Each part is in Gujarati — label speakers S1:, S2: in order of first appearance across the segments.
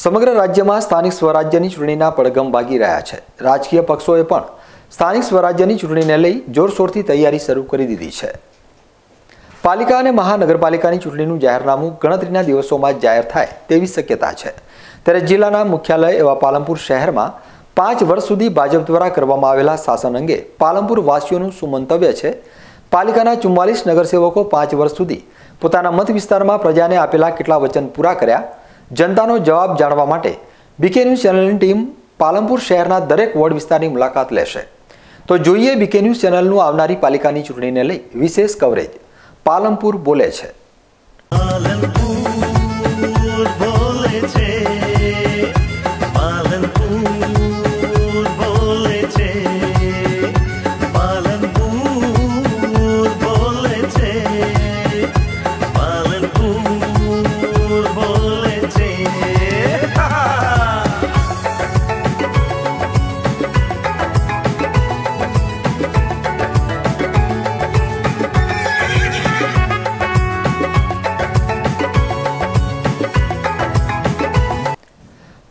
S1: સમગ્ર રાજ્યમાં સ્થાનિક સ્વરાજ્યની ચૂંટણીના પડઘમ ભાગી રહ્યા છે રાજકીય પક્ષોએ પણ સ્થાનિક સ્વરાજ્યની ચૂંટણીને લઈ જોરશોરથી તૈયારી શરૂ કરી દીધી છે પાલિકા અને મહાનગરપાલિકાની ચૂંટણીનું જાહેરનામું ગણતરીના દિવસોમાં જાહેર થાય તેવી શક્યતા છે ત્યારે જિલ્લાના મુખ્યાલય એવા પાલનપુર શહેરમાં પાંચ વર્ષ સુધી ભાજપ દ્વારા કરવામાં આવેલા શાસન અંગે પાલનપુર વાસીઓનું સુમંતવ્ય છે પાલિકાના ચુમ્માલીસ નગરસેવકો પાંચ વર્ષ સુધી પોતાના મત વિસ્તારમાં પ્રજાને આપેલા કેટલા વચન પૂરા કર્યા જનતાનો જવાબ જાણવા માટે બીકે ન્યૂઝ ચેનલની ટીમ પાલનપુર શહેરના દરેક વોર્ડ વિસ્તારની મુલાકાત લેશે તો જોઈએ બીકે ન્યૂઝ ચેનલનું આવનારી પાલિકાની ચૂંટણીને લઈ વિશેષ કવરેજ પાલનપુર બોલે છે પાલનપુર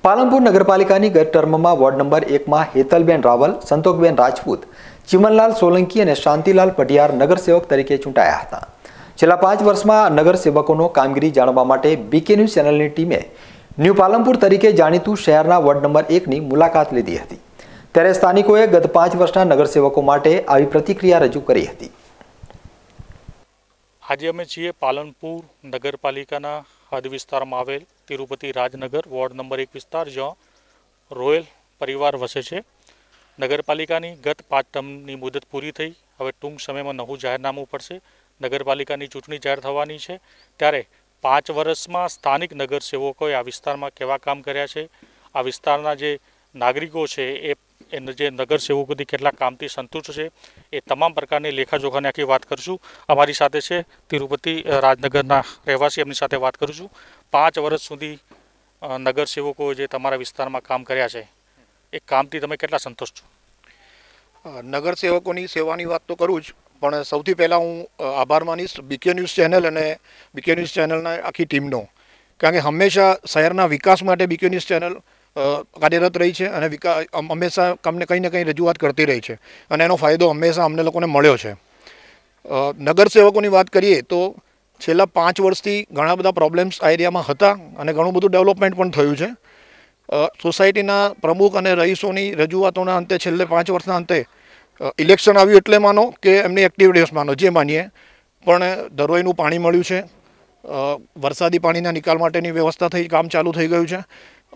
S1: પાલનપુર નગરપાલિકાની ગત ટર્મમાં વોર્ડ નંબર એકમાં હેતલબેન રાવલ સંતોકબેન રાજપૂત ચિમનલાલ સોલંકી અને શાંતિલાલ પટિયાર નગરસેવક તરીકે ચૂંટાયા હતા છેલ્લા પાંચ વર્ષમાં નગરસેવકોનો કામગીરી જાણવા માટે બીકે ન્યૂઝ ચેનલની ટીમે ન્યૂ પાલનપુર તરીકે જાણીતું શહેરના વોર્ડ નંબર એકની મુલાકાત લીધી હતી ત્યારે સ્થાનિકોએ ગત પાંચ વર્ષના નગરસેવકો માટે આવી પ્રતિક્રિયા રજૂ કરી હતી
S2: આજે અમે છીએ પાલનપુર નગરપાલિકાના હદ વિસ્તારમાં આવેલ તિરુપતિ રાજનગર વોર્ડ નંબર એક વિસ્તાર જ્યાં રોયલ પરિવાર વસે છે નગરપાલિકાની ગત પાંચ ટર્મની મુદત પૂરી થઈ હવે ટૂંક સમયમાં નવું જાહેરનામું પડશે નગરપાલિકાની ચૂંટણી જાહેર થવાની છે ત્યારે પાંચ વર્ષમાં સ્થાનિક નગરસેવકોએ આ વિસ્તારમાં કેવા કામ કર્યા છે આ વિસ્તારના જે નાગરિકો છે એ જે નગર સેવકોથી કેટલા કામથી સંતુષ્ટ છે એ તમામ પ્રકારની લેખાજોખાની આખી વાત કરીશું અમારી સાથે છે તિરુપતિ રાજનગરના રહેવાસી એમની સાથે વાત કરીશું પાંચ વર્ષ સુધી નગર સેવકો જે તમારા વિસ્તારમાં કામ કર્યા છે એ કામથી તમે કેટલા સંતુષ્ટ
S3: છો નગર સેવકોની સેવાની વાત તો કરું જ પણ સૌથી પહેલાં હું આભાર માનીશ બીકે ન્યૂઝ ચેનલ અને બીકે ન્યૂઝ ચેનલના આખી ટીમનો કારણ કે હંમેશા શહેરના વિકાસ માટે બીકે ન્યૂઝ ચેનલ કાર્યરત રહી છે અને વિકાસ હંમેશા અમને કંઈ ને કંઈ રજૂઆત કરતી રહી છે અને એનો ફાયદો હંમેશા અમને લોકોને મળ્યો છે નગરસેવકોની વાત કરીએ તો છેલ્લા પાંચ વર્ષથી ઘણા બધા પ્રોબ્લેમ્સ આ એરિયામાં હતા અને ઘણું બધું ડેવલપમેન્ટ પણ થયું છે સોસાયટીના પ્રમુખ અને રહીશોની રજૂઆતોના અંતે છેલ્લે પાંચ વર્ષના અંતે ઇલેક્શન આવ્યું એટલે માનો કે એમની એક્ટિવિટીઝ માનો જે માનીએ પણ ધરોઈનું પાણી મળ્યું છે વરસાદી પાણીના નિકાલ માટેની વ્યવસ્થા થઈ કામ ચાલુ થઈ ગયું છે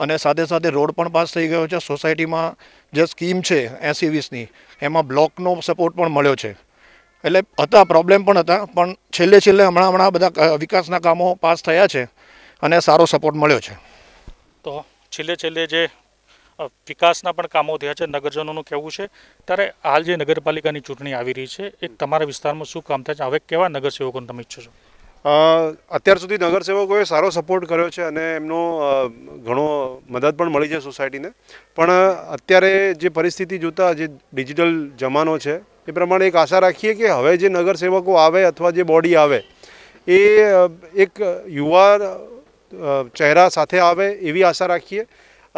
S3: અને સાથે સાથે રોડ પણ પાસ થઈ ગયો છે સોસાયટીમાં જે સ્કીમ છે એસી વીસની એમાં બ્લોકનો સપોર્ટ પણ મળ્યો છે એટલે હતા પ્રોબ્લેમ પણ હતા પણ છેલ્લે છેલ્લે હમણાં હમણાં બધા વિકાસના કામો પાસ થયા છે અને સારો સપોર્ટ મળ્યો છે
S2: તો છેલ્લે છેલ્લે જે વિકાસના પણ કામો થયા છે નગરજનોનું કહેવું છે ત્યારે હાલ જે નગરપાલિકાની ચૂંટણી આવી રહી છે એ તમારા વિસ્તારમાં શું કામ થાય છે હવે કેવા નગરસેવકોને તમે ઈચ્છો છો
S4: અત્યાર સુધી નગરસેવકોએ સારો સપોર્ટ કર્યો છે અને એમનો ઘણો મદદ પણ મળી છે સોસાયટીને પણ અત્યારે જે પરિસ્થિતિ જોતાં જે ડિજિટલ જમાનો છે એ પ્રમાણે એક આશા રાખીએ કે હવે જે નગરસેવકો આવે અથવા જે બોડી આવે એ એક યુવા ચહેરા સાથે આવે એવી આશા રાખીએ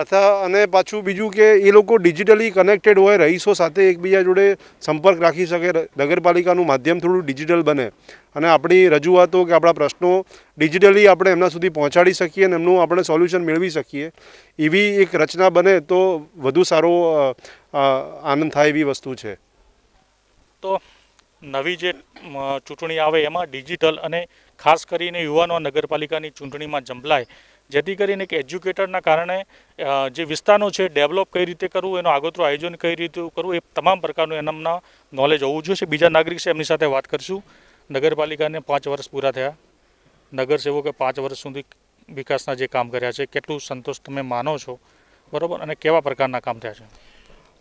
S4: અથવા અને પાછું બીજું કે એ લોકો ડિજિટલી કનેક્ટેડ હોય રહીશો સાથે એકબીજા જોડે સંપર્ક રાખી શકે નગરપાલિકાનું માધ્યમ થોડું ડિજિટલ બને અને આપણી રજૂઆતો કે આપણા પ્રશ્નો ડિજિટલી આપણે એમના સુધી પહોંચાડી શકીએ અને એમનું આપણે સોલ્યુશન મેળવી શકીએ એવી એક રચના બને તો વધુ સારો આનંદ થાય એવી વસ્તુ છે
S2: તો નવી જે ચૂંટણી આવે એમાં ડિજિટલ અને ખાસ કરીને યુવાનો નગરપાલિકાની ચૂંટણીમાં જંપલાય જેથી કરીને એક એજ્યુકેટરના કારણે જે વિસ્તારનો છે ડેવલપ કઈ રીતે કરવું એનું આગોતરું આયોજન કઈ રીતે કરવું એ તમામ પ્રકારનું એમના નોલેજ હોવું જોઈએ બીજા નાગરિક છે એમની સાથે વાત કરીશું નગરપાલિકાને પાંચ વર્ષ પૂરા થયા નગરસેવકે પાંચ વર્ષ સુધી વિકાસના જે કામ કર્યા છે કેટલું સંતોષ તમે માનો છો બરાબર અને કેવા પ્રકારના કામ થયા છે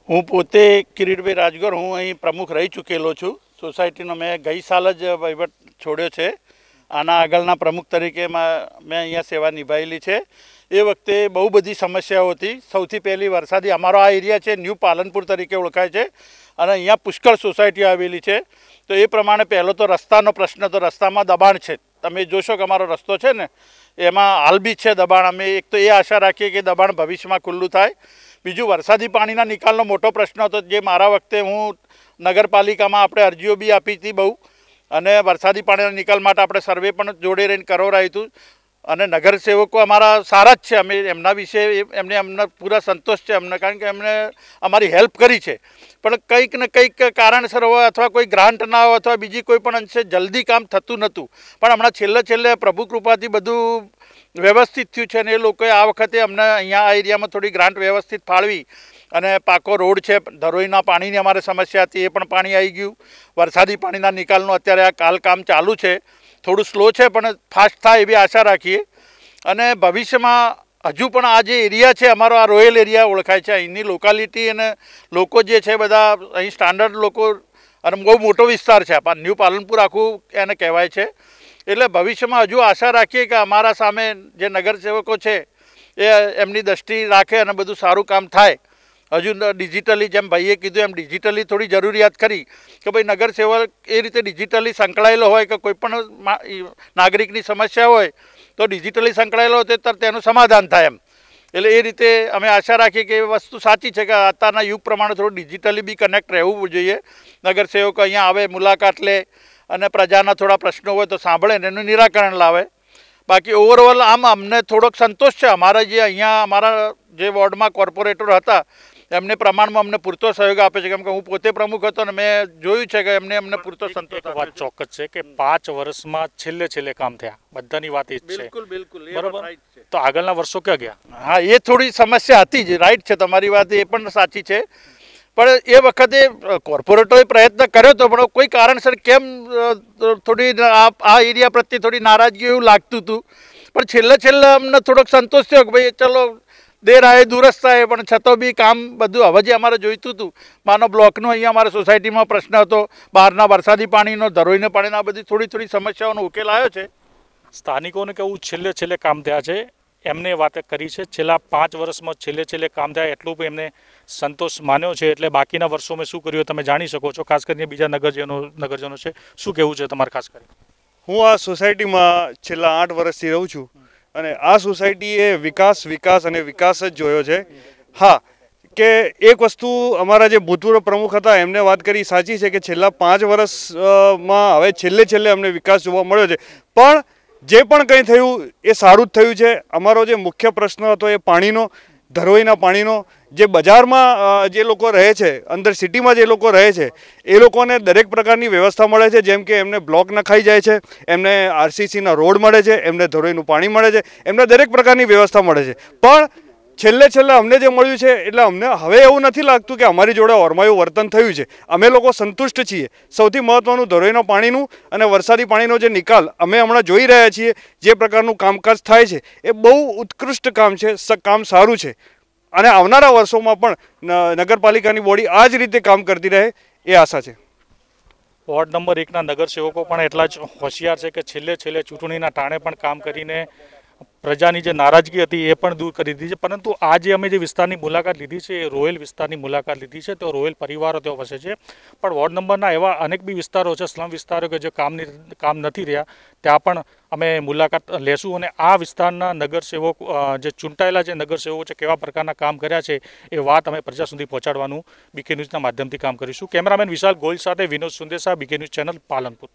S5: હું પોતે
S2: કિરીટભાઈ રાજગોર
S5: હું અહીં પ્રમુખ રહી ચૂકેલો છું સોસાયટીનો મેં ગઈ સાલ જ વહીવટ છોડ્યો છે આના આગળના પ્રમુખ તરીકે મેં અહીંયા સેવા નિભાવેલી છે એ વખતે બહુ બધી સમસ્યાઓ હતી સૌથી પહેલી વરસાદી અમારો આ એરિયા છે ન્યૂ પાલનપુર તરીકે ઓળખાય છે અને અહીંયા પુષ્કળ સોસાયટી આવેલી છે તો એ પ્રમાણે પહેલો તો રસ્તાનો પ્રશ્ન તો રસ્તામાં દબાણ છે તમે જોશો કે અમારો રસ્તો છે ને એમાં હાલ બી છે દબાણ અમે એક તો એ આશા રાખીએ કે દબાણ ભવિષ્યમાં ખુલ્લું થાય બીજું વરસાદી પાણીના નિકાલનો મોટો પ્રશ્ન હતો જે મારા વખતે હું નગરપાલિકામાં આપણે અરજીઓ બી આપી હતી બહુ અને વરસાદી પાણીના નિકાલ માટે આપણે સર્વે પણ જોડે રહીને કરવરાયું હતું અને નગરસેવકો અમારા સારા જ છે અમે એમના વિશે એમને અમને પૂરા સંતોષ છે અમને કારણ કે એમને અમારી હેલ્પ કરી છે પણ કંઈક ને કંઈક કારણસર હોય અથવા કોઈ ગ્રાન્ટ ના હોય અથવા બીજી કોઈ પણ અંશે જલ્દી કામ થતું નહોતું પણ હમણાં છેલ્લે છેલ્લે પ્રભુ કૃપાથી બધું વ્યવસ્થિત થયું છે અને એ લોકોએ આ વખતે અમને અહીંયા આ એરિયામાં થોડી ગ્રાન્ટ વ્યવસ્થિત ફાળવી અને પાકો રોડ છે ધરોઈના પાણીની અમારે સમસ્યા હતી એ પણ પાણી આવી ગયું વરસાદી પાણીના નિકાલનું અત્યારે આ કાલ કામ ચાલુ છે થોડું સ્લો છે પણ ફાસ્ટ થાય એવી આશા રાખીએ અને ભવિષ્યમાં હજુ પણ આ જે એરિયા છે અમારો આ રોયલ એરિયા ઓળખાય છે અહીંની લોકાલિટી અને લોકો જે છે બધા અહીં સ્ટાન્ડર્ડ લોકો અને બહુ મોટો વિસ્તાર છે આ ન્યૂ પાલનપુર આખું એને કહેવાય છે એટલે ભવિષ્યમાં હજુ આશા રાખીએ કે અમારા સામે જે નગરસેવકો છે એ એમની દ્રષ્ટિ રાખે અને બધું સારું કામ થાય હજુ ડિજિટલી જેમ ભાઈએ કીધું એમ ડિજિટલી થોડી જરૂરિયાત ખરી કે ભાઈ નગરસેવક એ રીતે ડિજિટલી સંકળાયેલો હોય કે કોઈપણ નાગરિકની સમસ્યા હોય તો ડિજિટલી સંકળાયેલો હોય તો તેનું સમાધાન થાય એમ એટલે એ રીતે અમે આશા રાખીએ કે એ વસ્તુ સાચી છે કે અત્યારના યુગ પ્રમાણે થોડું ડિજિટલી બી કનેક્ટ રહેવું જોઈએ નગરસેવકો અહીંયા આવે મુલાકાત લે અને પ્રજાના થોડા પ્રશ્નો હોય તો સાંભળે ને એનું નિરાકરણ લાવે બાકી ઓવરઓલ આમ અમને થોડોક સંતોષ છે અમારા જે અહીંયા અમારા જે વોર્ડમાં કોર્પોરેટર હતા એમને પ્રમાણમાં અમને પૂરતો સહયોગ આપે છે કેમ કે હું પોતે
S2: પ્રમુખ હતો અને મેં જોયું છે કે એમને અમને પૂરતો સંતોષ વાત ચોક્કસ છે કે પાંચ વર્ષમાં છેલ્લે છેલ્લે કામ થયા બધાની વાત એ જ છે બિલકુલ બરાબર તો આગળના વર્ષો ક્યાં ગયા હા એ
S5: થોડી સમસ્યા હતી જ રાઈટ છે તમારી વાત એ પણ સાચી છે પણ એ વખતે કોર્પોરેટરોએ પ્રયત્ન કર્યો હતો પણ કોઈ કારણસર કેમ થોડી આ એરિયા પ્રત્યે થોડી નારાજગી એવું લાગતું હતું પણ છેલ્લે છેલ્લે અમને થોડોક સંતોષ થયો કે ભાઈ ચલો દેર આવે દુરસ્ત આવે પણ છતો બી કામ બધું હવે જે અમારે જોઈતું હતું માનો બ્લોકનો અહીંયા અમારે સોસાયટીમાં પ્રશ્ન હતો બહારના વરસાદી પાણીનો ધરોઈને પાણીના બધી થોડી થોડી સમસ્યાઓનો ઉકેલ આવ્યો
S2: છે સ્થાનિકોને કેવું છેલ્લે છેલ્લે કામ થયા છે એમને વાત કરી છે છેલ્લા પાંચ વર્ષમાં છેલ્લે છેલ્લે કામ થયા એટલું પણ એમને સંતોષ માન્યો છે એટલે બાકીના વર્ષોમાં શું કર્યું તમે જાણી શકો છો ખાસ કરીને બીજા નગરજનો નગરજનો છે શું કહેવું છે તમારે ખાસ કરીને હું આ
S4: સોસાયટીમાં છેલ્લા આઠ વર્ષથી રહું છું અને આ સોસાયટીએ વિકાસ વિકાસ અને વિકાસ જ જોયો છે હા કે એક વસ્તુ અમારા જે ભૂતપૂર્વ પ્રમુખ હતા એમને વાત કરી સાચી છે કે છેલ્લા પાંચ વર્ષમાં હવે છેલ્લે છેલ્લે અમને વિકાસ જોવા મળ્યો છે પણ જે પણ કંઈ થયું એ સારું જ થયું છે અમારો જે મુખ્ય પ્રશ્ન હતો એ પાણીનો ધરોઈના પાણીનો જે બજારમાં જે લોકો રહે છે અંદર સિટીમાં જે લોકો રહે છે એ લોકોને દરેક પ્રકારની વ્યવસ્થા મળે છે જેમ કે એમને બ્લોક નખાઈ જાય છે એમને આરસીસીના રોડ મળે છે એમને ધરોઈનું પાણી મળે છે એમને દરેક પ્રકારની વ્યવસ્થા મળે છે પણ છેલ્લે છેલ્લે અમને જે મળ્યું છે એટલે અમને હવે એવું નથી લાગતું કે અમારી જોડે ઓરમાયું વર્તન થયું છે અમે લોકો સંતુષ્ટ છીએ સૌથી મહત્ત્વનું ધરોઈના પાણીનું અને વરસાદી પાણીનો જે નિકાલ અમે હમણાં જોઈ રહ્યા છીએ જે પ્રકારનું કામકાજ થાય છે એ બહુ ઉત્કૃષ્ટ કામ છે કામ સારું છે અને આવનારા વર્ષોમાં પણ નગરપાલિકાની બોડી આ જ રીતે કામ કરતી રહે
S2: એ આશા છે વોર્ડ નંબર એકના નગરસેવકો પણ એટલા જ હોશિયાર છે કે છેલ્લે છેલ્લે ચૂંટણીના ટાણે પણ કામ કરીને પ્રજાની જે નારાજગી હતી એ પણ દૂર કરી દીધી છે પરંતુ આજે અમે જે વિસ્તારની મુલાકાત લીધી છે એ રોયલ વિસ્તારની મુલાકાત લીધી છે તો રોયલ પરિવારો ત્યાં વસે છે પણ વોર્ડ નંબરના એવા અનેક બી વિસ્તારો છે સ્લમ વિસ્તારો કે જે કામની કામ નથી રહ્યા ત્યાં પણ અમે મુલાકાત લેશું અને આ વિસ્તારના નગરસેવકો જે ચૂંટાયેલા જે નગરસેવકો છે કેવા પ્રકારના કામ કર્યા છે એ વાત અમે પ્રજા સુધી પહોંચાડવાનું બીકે ન્યૂઝના માધ્યમથી કામ કરીશું કેમેરામેન વિશાલ ગોયલ સાથે Vinod Sundesa BK news channel Palanpur